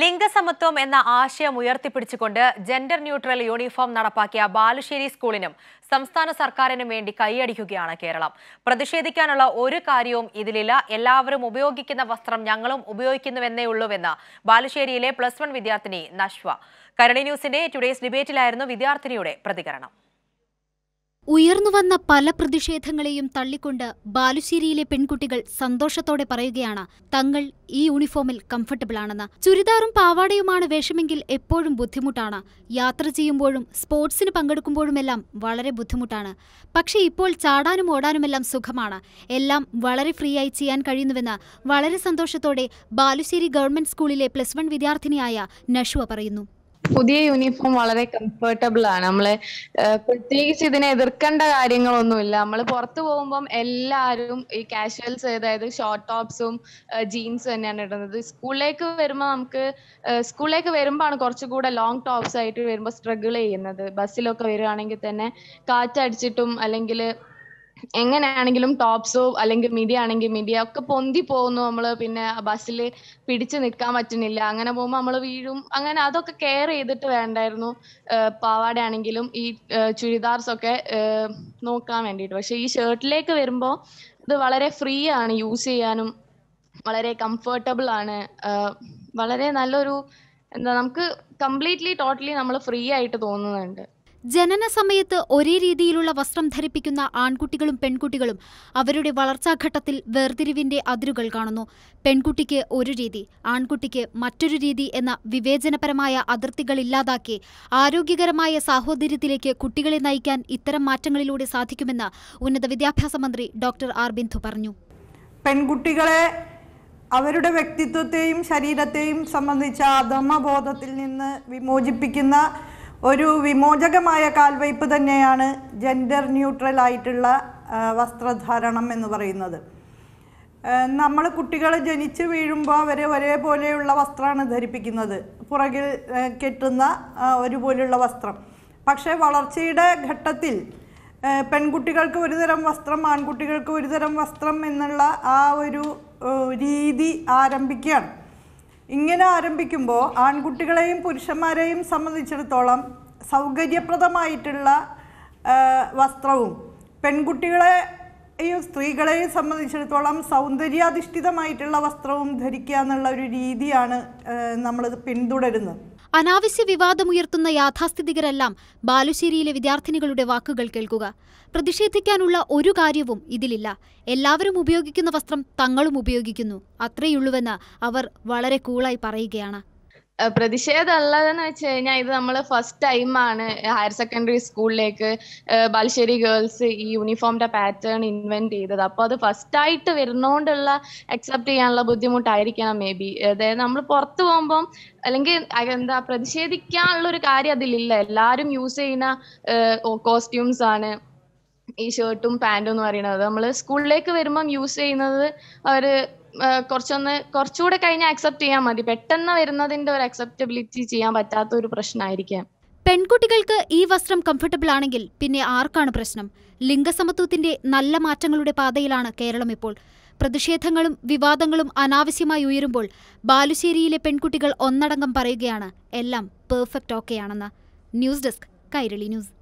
ലിംഗസമത്വം എന്ന ആശയം ഉയർത്തിപ്പിടിച്ചുകൊണ്ട് ജെൻഡർ ന്യൂട്രൽ യൂണിഫോം നടപ്പാക്കിയ ബാലുശ്ശേരി സ്കൂളിനും സംസ്ഥാന സർക്കാരിനും വേണ്ടി കൈയടിക്കുകയാണ് കേരളം പ്രതിഷേധിക്കാനുള്ള ഒരു കാര്യവും ഇതിലില്ല എല്ലാവരും ഉപയോഗിക്കുന്ന വസ്ത്രം ഞങ്ങളും ഉപയോഗിക്കുന്നുവെന്നേ ഉള്ളൂവെന്ന് ബാലുശ്ശേരിയിലെ പ്ലസ് വൺ വിദ്യാർത്ഥിനി നഷ്വ കരളി ന്യൂസിന്റെ ടുഡേസ് ഡിബേറ്റിലായിരുന്നു വിദ്യാർത്ഥിനിയുടെ പ്രതികരണം ഉയർന്നു വന്ന പല പ്രതിഷേധങ്ങളെയും തള്ളിക്കൊണ്ട് ബാലുശ്ശേരിയിലെ പെൺകുട്ടികൾ സന്തോഷത്തോടെ പറയുകയാണ് തങ്ങൾ ഈ യൂണിഫോമിൽ കംഫർട്ടബിൾ ആണെന്ന് ചുരിദാറും പാവാടയുമാണ് വേഷമെങ്കിൽ എപ്പോഴും ബുദ്ധിമുട്ടാണ് യാത്ര ചെയ്യുമ്പോഴും സ്പോർട്സിന് പങ്കെടുക്കുമ്പോഴുമെല്ലാം വളരെ ബുദ്ധിമുട്ടാണ് പക്ഷേ ഇപ്പോൾ ചാടാനും ഓടാനുമെല്ലാം സുഖമാണ് എല്ലാം വളരെ ഫ്രീ ആയി ചെയ്യാൻ കഴിയുന്നുവെന്ന് വളരെ സന്തോഷത്തോടെ ബാലുശ്ശേരി ഗവൺമെന്റ് സ്കൂളിലെ പ്ലസ് വൺ വിദ്യാർത്ഥിനിയായ നഷുവ പറയുന്നു പുതിയ യൂണിഫോം വളരെ കംഫർട്ടബിൾ ആണ് നമ്മള് പ്രത്യേകിച്ച് ഇതിനെ എതിർക്കേണ്ട കാര്യങ്ങളൊന്നുമില്ല നമ്മൾ പുറത്തു പോകുമ്പോൾ എല്ലാവരും ഈ കാഷ്വൽസ് അതായത് ഷോർട്ട് ടോപ്സും ജീൻസും തന്നെയാണ് ഇടുന്നത് സ്കൂളിലേക്ക് വരുമ്പോൾ നമുക്ക് സ്കൂളിലേക്ക് വരുമ്പോൾ ആണ് കുറച്ചുകൂടെ ലോങ് ടോപ്സ് ആയിട്ട് വരുമ്പോൾ സ്ട്രഗിൾ ചെയ്യുന്നത് ബസ്സിലൊക്കെ വരുവാണെങ്കിൽ തന്നെ കാറ്റടിച്ചിട്ടും അല്ലെങ്കിൽ എങ്ങനെയാണെങ്കിലും ടോപ്സോ അല്ലെങ്കിൽ മീഡിയ ആണെങ്കിൽ മീഡിയ ഒക്കെ പൊന്തി പോകുന്നു നമ്മൾ പിന്നെ ബസ്സിൽ പിടിച്ചു നിൽക്കാൻ പറ്റുന്നില്ല അങ്ങനെ പോകുമ്പോൾ നമ്മൾ വീഴും അങ്ങനെ അതൊക്കെ കെയർ ചെയ്തിട്ട് വേണ്ടായിരുന്നു പാവാട ആണെങ്കിലും ഈ ചുരിദാർസ് ഒക്കെ നോക്കാൻ വേണ്ടിയിട്ട് പക്ഷെ ഈ ഷർട്ടിലേക്ക് വരുമ്പോൾ ഇത് വളരെ ഫ്രീ ആണ് യൂസ് ചെയ്യാനും വളരെ കംഫർട്ടബിൾ ആണ് വളരെ നല്ലൊരു എന്താ നമുക്ക് കംപ്ലീറ്റ്ലി ടോട്ടലി നമ്മൾ ഫ്രീ ആയിട്ട് തോന്നുന്നുണ്ട് ജനന സമയത്ത് ഒരേ രീതിയിലുള്ള വസ്ത്രം ധരിപ്പിക്കുന്ന ആൺകുട്ടികളും പെൺകുട്ടികളും അവരുടെ വളർച്ചാഘട്ടത്തിൽ വേർതിരിവിന്റെ അതിരുകൾ കാണുന്നു പെൺകുട്ടിക്ക് ഒരു രീതി ആൺകുട്ടിക്ക് മറ്റൊരു രീതി എന്ന വിവേചനപരമായ അതിർത്തികൾ ഇല്ലാതാക്കി ആരോഗ്യകരമായ സാഹോദര്യത്തിലേക്ക് കുട്ടികളെ നയിക്കാൻ ഇത്തരം മാറ്റങ്ങളിലൂടെ സാധിക്കുമെന്ന് ഉന്നത വിദ്യാഭ്യാസ മന്ത്രി ഡോക്ടർ ആർ ബിന്ദു പറഞ്ഞു പെൺകുട്ടികളെ അവരുടെ വ്യക്തിത്വത്തെയും ശരീരത്തെയും സംബന്ധിച്ച അധമബോധത്തിൽ നിന്ന് വിമോചിപ്പിക്കുന്ന ഒരു വിമോചകമായ കാൽവയ്പ് തന്നെയാണ് ജെൻഡർ ന്യൂട്രൽ ആയിട്ടുള്ള വസ്ത്രധാരണം എന്ന് പറയുന്നത് നമ്മൾ കുട്ടികൾ ജനിച്ച് വീഴുമ്പോൾ അവരെ ഒരേപോലെയുള്ള വസ്ത്രമാണ് ധരിപ്പിക്കുന്നത് പുറകിൽ കെട്ടുന്ന ഒരുപോലെയുള്ള വസ്ത്രം പക്ഷേ വളർച്ചയുടെ ഘട്ടത്തിൽ പെൺകുട്ടികൾക്ക് ഒരുതരം വസ്ത്രം ആൺകുട്ടികൾക്ക് ഒരുതരം വസ്ത്രം എന്നുള്ള ആ ഒരു രീതി ആരംഭിക്കുകയാണ് ഇങ്ങനെ ആരംഭിക്കുമ്പോൾ ആൺകുട്ടികളെയും പുരുഷന്മാരെയും സംബന്ധിച്ചിടത്തോളം സൗകര്യപ്രദമായിട്ടുള്ള വസ്ത്രവും പെൺകുട്ടികളെ സ്ത്രീകളെ സംബന്ധിച്ചിടത്തോളം സൗന്ദര്യാധിഷ്ഠിതമായിട്ടുള്ള വസ്ത്രവും ധരിക്കുക എന്നുള്ള ഒരു രീതിയാണ് നമ്മൾ പിന്തുടരുന്നത് അനാവശ്യ വിവാദമുയർത്തുന്ന യാഥാസ്ഥിതികരെല്ലാം ബാലുശ്ശേരിയിലെ വിദ്യാർത്ഥിനികളുടെ വാക്കുകൾ കേൾക്കുക പ്രതിഷേധിക്കാനുള്ള ഒരു കാര്യവും ഇതിലില്ല എല്ലാവരും ഉപയോഗിക്കുന്ന വസ്ത്രം തങ്ങളും ഉപയോഗിക്കുന്നു അത്രയുള്ളൂവെന്ന് അവർ വളരെ കൂളായി പറയുകയാണ് പ്രതിഷേധം ഉള്ളതെന്ന് വെച്ച് കഴിഞ്ഞാൽ ഇത് നമ്മൾ ഫസ്റ്റ് ടൈം ആണ് ഹയർ സെക്കൻഡറി സ്കൂളിലേക്ക് ബാലുശ്ശേരി ഗേൾസ് ഈ യൂണിഫോമിന്റെ പാറ്റേൺ ഇൻവെന്റ് ചെയ്തത് അപ്പൊ അത് ഫസ്റ്റ് ആയിട്ട് വരുന്നോണ്ടുള്ള അക്സെപ്റ്റ് ചെയ്യാനുള്ള ബുദ്ധിമുട്ടായിരിക്കണം മേ ബി അതായത് നമ്മൾ പുറത്തു പോകുമ്പോൾ അല്ലെങ്കിൽ എന്താ പ്രതിഷേധിക്കാനുള്ള ഒരു കാര്യം അതിലില്ല എല്ലാവരും യൂസ് ചെയ്യുന്ന കോസ്റ്റ്യൂംസ് ആണ് ഈ ഷർട്ടും പാൻറ്റും എന്ന് പറയുന്നത് നമ്മൾ സ്കൂളിലേക്ക് വരുമ്പം യൂസ് ചെയ്യുന്നത് അവര് കുറച്ചൊന്ന് കുറച്ചുകൂടെ കഴിഞ്ഞ് അക്സെപ്റ്റ് ചെയ്യാൻ മതി പെട്ടെന്ന് വരുന്നതിന്റെ ഒരു അക്സെപ്റ്റബിലിറ്റി ചെയ്യാൻ പറ്റാത്ത ഒരു പ്രശ്നമായിരിക്കാം പെൺകുട്ടികൾക്ക് ഈ വസ്ത്രം കംഫർട്ടബിൾ ആണെങ്കിൽ പിന്നെ ആർക്കാണ് പ്രശ്നം ലിംഗസമത്വത്തിന്റെ നല്ല മാറ്റങ്ങളുടെ പാതയിലാണ് കേരളം ഇപ്പോൾ പ്രതിഷേധങ്ങളും വിവാദങ്ങളും അനാവശ്യമായി ഉയരുമ്പോൾ ബാലുശ്ശേരിയിലെ പെൺകുട്ടികൾ ഒന്നടങ്കം പറയുകയാണ് എല്ലാം പെർഫെക്റ്റ് ഓക്കെയാണെന്ന് ന്യൂസ് ഡെസ്ക് കൈരളി ന്യൂസ്